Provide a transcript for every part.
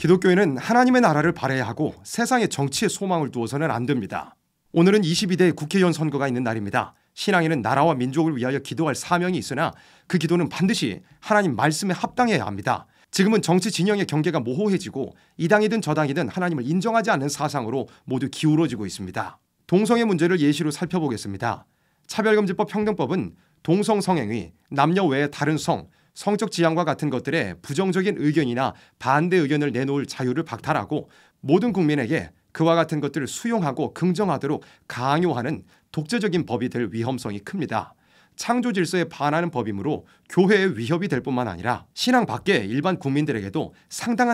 기독교인은 하나님의 나라를 바래야 하고 세상의 정치에 소망을 두어서는 안 됩니다. 오늘은 22대 국회의원 선거가 있는 날입니다. 신앙인은 나라와 민족을 위하여 기도할 사명이 있으나 그 기도는 반드시 하나님 말씀에 합당해야 합니다. 지금은 정치 진영의 경계가 모호해지고 이 당이든 저 당이든 하나님을 인정하지 않는 사상으로 모두 기울어지고 있습니다. 동성애 문제를 예시로 살펴보겠습니다. 차별금지법 평등법은 동성 성행위, 남녀 외의 다른 성, 성적 지향과 같은 것들에 부정적인 의견이나 반대 의견을 내놓을 자유를 박탈하고 모든 국민에게 그와 같은 것들을 수용하고 긍정하도록 강요하는 독재적인 법이 될 위험성이 큽니다. 창조 질서에 반하는 법이므로 교회의 위협이 될 뿐만 아니라 신앙 밖의 일반 국민들에게도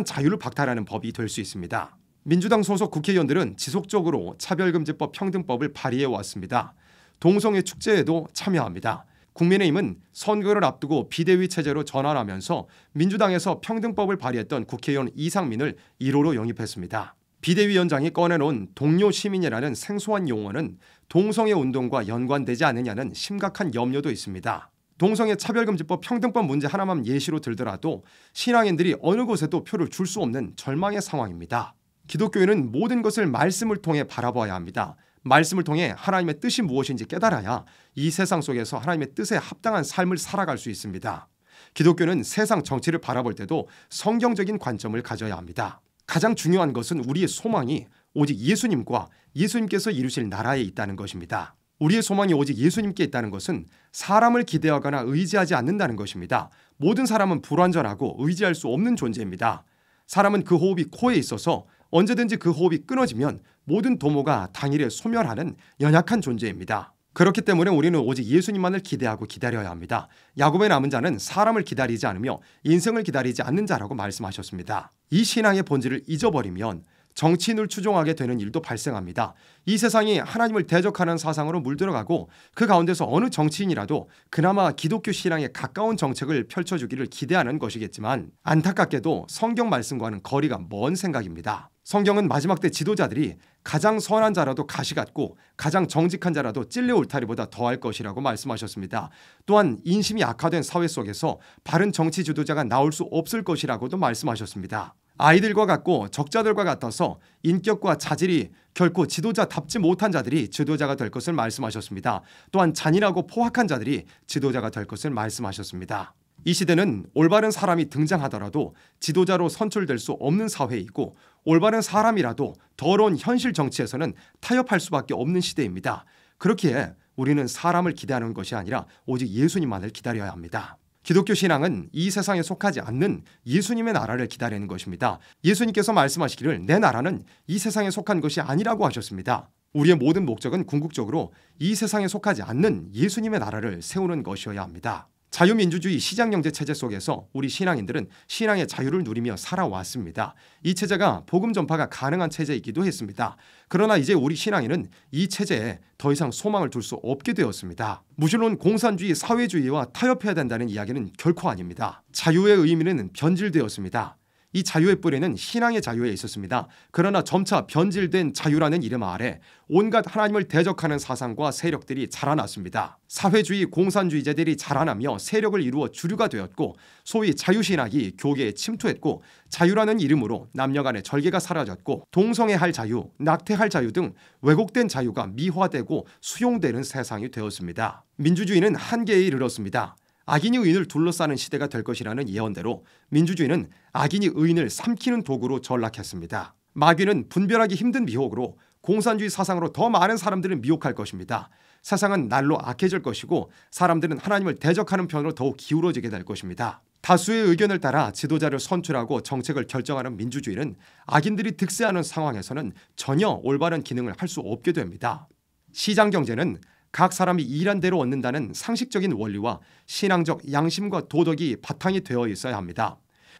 상당한 자유를 박탈하는 법이 될 수 있습니다. 민주당 소속 국회의원들은 지속적으로 차별금지법 평등법을 발의해 왔습니다. 동성애 축제에도 참여합니다. 국민의힘은 선거를 앞두고 비대위 체제로 전환하면서 민주당에서 평등법을 발의했던 국회의원 이상민을 1호로 영입했습니다. 비대위원장이 꺼내놓은 동료 시민이라는 생소한 용어는 동성애 운동과 연관되지 않느냐는 심각한 염려도 있습니다. 동성애 차별금지법 평등법 문제 하나만 예시로 들더라도 신앙인들이 어느 곳에도 표를 줄 수 없는 절망의 상황입니다. 기독교인은 모든 것을 말씀을 통해 바라봐야 합니다. 말씀을 통해 하나님의 뜻이 무엇인지 깨달아야 이 세상 속에서 하나님의 뜻에 합당한 삶을 살아갈 수 있습니다. 기독교는 세상 정치를 바라볼 때도 성경적인 관점을 가져야 합니다. 가장 중요한 것은 우리의 소망이 오직 예수님과 예수님께서 이루실 나라에 있다는 것입니다. 우리의 소망이 오직 예수님께 있다는 것은 사람을 기대하거나 의지하지 않는다는 것입니다. 모든 사람은 불완전하고 의지할 수 없는 존재입니다. 사람은 그 호흡이 코에 있어서 언제든지 그 호흡이 끊어지면 모든 도모가 당일에 소멸하는 연약한 존재입니다. 그렇기 때문에 우리는 오직 예수님만을 기대하고 기다려야 합니다. 야곱의 남은 자는 사람을 기다리지 않으며 인생을 기다리지 않는 자라고 말씀하셨습니다. 이 신앙의 본질을 잊어버리면 정치인을 추종하게 되는 일도 발생합니다. 이 세상이 하나님을 대적하는 사상으로 물들어가고 그 가운데서 어느 정치인이라도 그나마 기독교 신앙에 가까운 정책을 펼쳐주기를 기대하는 것이겠지만 안타깝게도 성경 말씀과는 거리가 먼 생각입니다. 성경은 마지막 때 지도자들이 가장 선한 자라도 가시 같고 가장 정직한 자라도 찔려 울타리보다 더할 것이라고 말씀하셨습니다. 또한 인심이 악화된 사회 속에서 바른 정치 지도자가 나올 수 없을 것이라고도 말씀하셨습니다. 아이들과 같고 적자들과 같아서 인격과 자질이 결코 지도자답지 못한 자들이 지도자가 될 것을 말씀하셨습니다. 또한 잔인하고 포악한 자들이 지도자가 될 것을 말씀하셨습니다. 이 시대는 올바른 사람이 등장하더라도 지도자로 선출될 수 없는 사회이고 올바른 사람이라도 더러운 현실 정치에서는 타협할 수밖에 없는 시대입니다. 그렇기에 우리는 사람을 기대하는 것이 아니라 오직 예수님만을 기다려야 합니다. 기독교 신앙은 이 세상에 속하지 않는 예수님의 나라를 기다리는 것입니다. 예수님께서 말씀하시기를 내 나라는 이 세상에 속한 것이 아니라고 하셨습니다. 우리의 모든 목적은 궁극적으로 이 세상에 속하지 않는 예수님의 나라를 세우는 것이어야 합니다. 자유민주주의 시장경제 체제 속에서 우리 신앙인들은 신앙의 자유를 누리며 살아왔습니다. 이 체제가 복음 전파가 가능한 체제이기도 했습니다. 그러나 이제 우리 신앙인은 이 체제에 더 이상 소망을 둘 수 없게 되었습니다. 무신론 공산주의 사회주의와 타협해야 된다는 이야기는 결코 아닙니다. 자유의 의미는 변질되었습니다. 이 자유의 뿌리는 신앙의 자유에 있었습니다. 그러나 점차 변질된 자유라는 이름 아래 온갖 하나님을 대적하는 사상과 세력들이 자라났습니다. 사회주의 공산주의자들이 자라나며 세력을 이루어 주류가 되었고 소위 자유신학이 교계에 침투했고 자유라는 이름으로 남녀 간의 절개가 사라졌고 동성애할 자유, 낙태할 자유 등 왜곡된 자유가 미화되고 수용되는 세상이 되었습니다. 민주주의는 한계에 이르렀습니다. 악인이 의인을 둘러싸는 시대가 될 것이라는 예언대로 민주주의는 악인이 의인을 삼키는 도구로 전락했습니다. 마귀는 분별하기 힘든 미혹으로 공산주의 사상으로 더 많은 사람들을 미혹할 것입니다. 세상은 날로 악해질 것이고 사람들은 하나님을 대적하는 편으로 더욱 기울어지게 될 것입니다. 다수의 의견을 따라 지도자를 선출하고 정책을 결정하는 민주주의는 악인들이 득세하는 상황에서는 전혀 올바른 기능을 할 수 없게 됩니다. 시장 경제는 각 사람이 일한 대로 얻는다는 상식적인 원리와 신앙적 양심과 도덕이 바탕이 되어 있어야 합니다.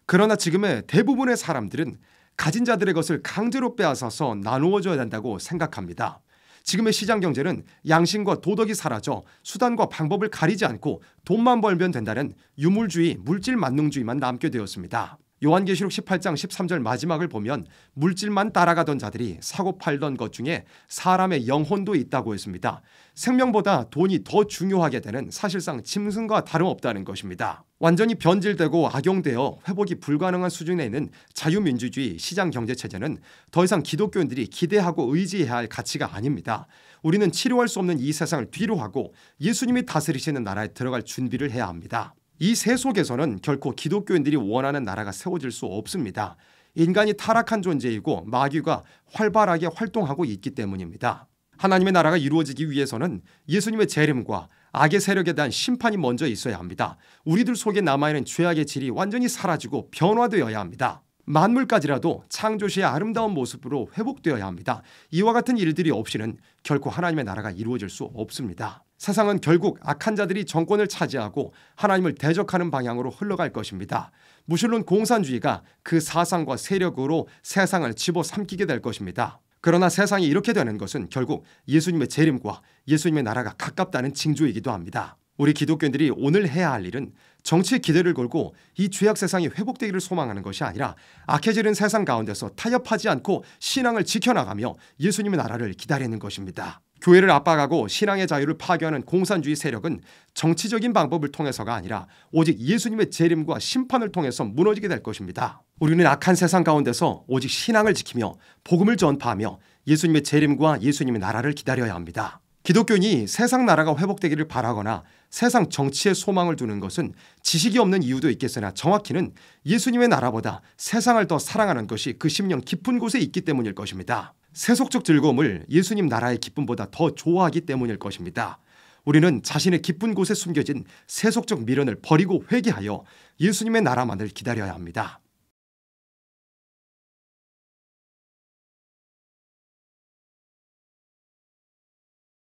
그러나 지금의 대부분의 사람들은 가진 자들의 것을 강제로 빼앗아서 나누어줘야 한다고 생각합니다. 지금의 시장 경제는 양심과 도덕이 사라져 수단과 방법을 가리지 않고 돈만 벌면 된다는 유물주의, 물질 만능주의만 남게 되었습니다. 요한계시록 18장 13절 마지막을 보면 물질만 따라가던 자들이 사고 팔던 것 중에 사람의 영혼도 있다고 했습니다. 생명보다 돈이 더 중요하게 되는 사실상 짐승과 다름없다는 것입니다. 완전히 변질되고 악용되어 회복이 불가능한 수준에 있는 자유민주주의 시장경제체제는 더 이상 기독교인들이 기대하고 의지해야 할 가치가 아닙니다. 우리는 치료할 수 없는 이 세상을 뒤로 하고 예수님이 다스리시는 나라에 들어갈 준비를 해야 합니다. 이세 속에서는 결코 기독교인들이 원하는 나라가 세워질 수 없습니다. 인간이 타락한 존재이고 마귀가 활발하게 활동하고 있기 때문입니다. 하나님의 나라가 이루어지기 위해서는 예수님의 재림과 악의 세력에 대한 심판이 먼저 있어야 합니다. 우리들 속에 남아있는 죄악의 질이 완전히 사라지고 변화되어야 합니다. 만물까지라도 창조시의 아름다운 모습으로 회복되어야 합니다. 이와 같은 일들이 없이는 결코 하나님의 나라가 이루어질 수 없습니다. 세상은 결국 악한 자들이 정권을 차지하고 하나님을 대적하는 방향으로 흘러갈 것입니다. 무실론 공산주의가 그 사상과 세력으로 세상을 집어삼키게 될 것입니다. 그러나 세상이 이렇게 되는 것은 결국 예수님의 재림과 예수님의 나라가 가깝다는 징조이기도 합니다. 우리 기독교인들이 오늘 해야 할 일은 정치의 기대를 걸고 이 죄악 세상이 회복되기를 소망하는 것이 아니라 악해지는 세상 가운데서 타협하지 않고 신앙을 지켜나가며 예수님의 나라를 기다리는 것입니다. 교회를 압박하고 신앙의 자유를 파괴하는 공산주의 세력은 정치적인 방법을 통해서가 아니라 오직 예수님의 재림과 심판을 통해서 무너지게 될 것입니다. 우리는 악한 세상 가운데서 오직 신앙을 지키며 복음을 전파하며 예수님의 재림과 예수님의 나라를 기다려야 합니다. 기독교인이 세상 나라가 회복되기를 바라거나 세상 정치에 소망을 두는 것은 지식이 없는 이유도 있겠으나 정확히는 예수님의 나라보다 세상을 더 사랑하는 것이 그 심령 깊은 곳에 있기 때문일 것입니다. 세속적 즐거움을 예수님 나라의 기쁨보다 더 좋아하기 때문일 것입니다. 우리는 자신의 기쁜 곳에 숨겨진 세속적 미련을 버리고 회개하여 예수님의 나라만을 기다려야 합니다.